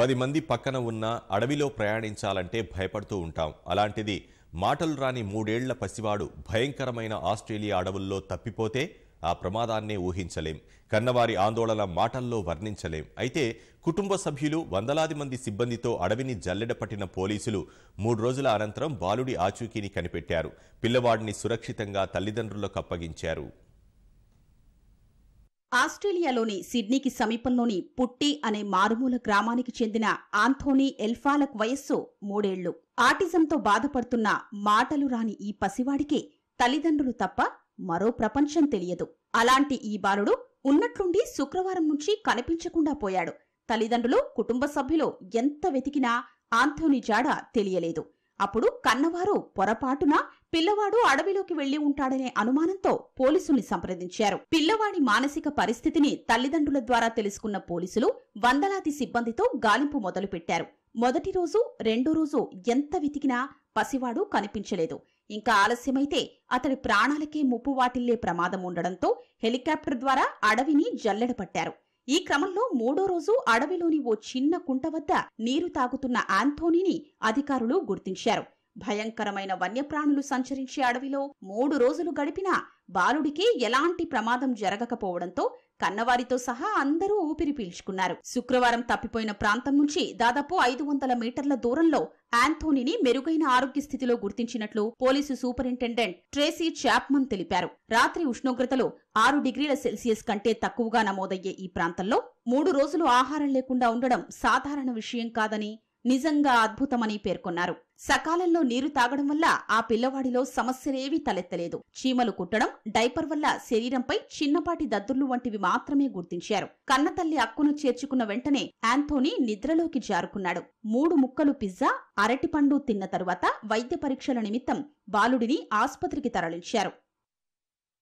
పది మంది పక్కన ఉన్న అడవిలో ప్రయాణించాలంటే భయపడుతూ ఉంటాం అలాంటిది మాటలు రాని మూడేళ్ల పసివాడు భయంకరమైన ఆస్ట్రేలియా అడవుల్లో తప్పిపోతే ఆ ప్రమాదాన్నే ఊహించలేం కన్నవారి ఆందోళన మాటల్లో వర్ణించలేం అయితే కుటుంబ సభ్యులు వందలాది మంది సిబ్బందితో అడవిని జల్లెడపట్టిన పోలీసులు మూడు రోజుల అనంతరం బాలుడి ఆచూకీని కనిపెట్టారు పిల్లవాడిని సురక్షితంగా తల్లిదండ్రులకు అప్పగించారు ఆస్ట్రేలియాలోని సిడ్నీకి సమీపంలోని పుట్టి అనే మారుమూల గ్రామానికి చెందిన ఆంథోనీ ఎల్ఫాలక్ వయస్సు మూడేళ్లు ఆటిజంతో బాధపడుతున్న మాటలు రాని ఈ పసివాడికి తల్లిదండ్రులు తప్ప మరో ప్రపంచం తెలియదు అలాంటి ఈ బాలుడు ఉన్నట్లుండి శుక్రవారం నుంచి కనిపించకుండా పోయాడు తల్లిదండ్రులు కుటుంబ సభ్యులు ఎంత వెతికినా ఆంథోనీ జాడ తెలియలేదు అప్పుడు కన్నవారు పొరపాటున పిల్లవాడు అడవిలోకి వెళ్లి ఉంటాడనే అనుమానంతో పోలీసుల్ని సంప్రదించారు పిల్లవాడి మానసిక పరిస్థితిని తల్లిదండ్రుల ద్వారా తెలుసుకున్న పోలీసులు వందలాది సిబ్బందితో గాలింపు మొదలుపెట్టారు మొదటి రోజు రెండో రోజు ఎంత వెతికినా పసివాడు కనిపించలేదు ఇంకా ఆలస్యమైతే అతడి ప్రాణాలకే ముప్పు వాటిల్లే ప్రమాదం ఉండడంతో హెలికాప్టర్ ద్వారా అడవిని జల్లెడపట్టారు ఈ క్రమంలో మూడో రోజు అడవిలోని ఓ చిన్న కుంట వద్ద నీరు తాగుతున్న ఆంథోనీని అధికారులు గుర్తించారు భయంకరమైన వన్యప్రాణులు సంచరించే అడవిలో మూడు రోజులు గడిపినా బాలుడికి ఎలాంటి ప్రమాదం జరగకపోవడంతో కన్నవారితో సహా అందరూ ఊపిరి పీల్చుకున్నారు శుక్రవారం తప్పిపోయిన ప్రాంతం నుంచి దాదాపు ఐదు వందల మీటర్ల దూరంలో ఆంథోనీని మెరుగైన ఆరోగ్య స్థితిలో గుర్తించినట్లు పోలీసు సూపరింటెండెంట్ ట్రేసీ చాప్మన్ తెలిపారు రాత్రి ఉష్ణోగ్రతలు ఆరు డిగ్రీల సెల్సియస్ కంటే తక్కువగా నమోదయ్యే ఈ ప్రాంతంలో మూడు రోజులు ఆహారం లేకుండా ఉండడం సాధారణ విషయం కాదని నిజంగా అద్భుతమని పేర్కొన్నారు సకాలంలో నీరు తాగడం వల్ల ఆ పిల్లవాడిలో సమస్యలేవి తలెత్తలేదు చీమలు కుట్టడం డైపర్ వల్ల శరీరంపై చిన్నపాటి దద్దుర్లు వంటివి మాత్రమే గుర్తించారు కన్నతల్లి అక్కును చేర్చుకున్న వెంటనే ఆంథోనీ నిద్రలోకి జారుకున్నాడు మూడు ముక్కలు పిజ్జా అరటిపండు తిన్న తరువాత వైద్య పరీక్షల నిమిత్తం బాలుడిని ఆస్పత్రికి తరలించారు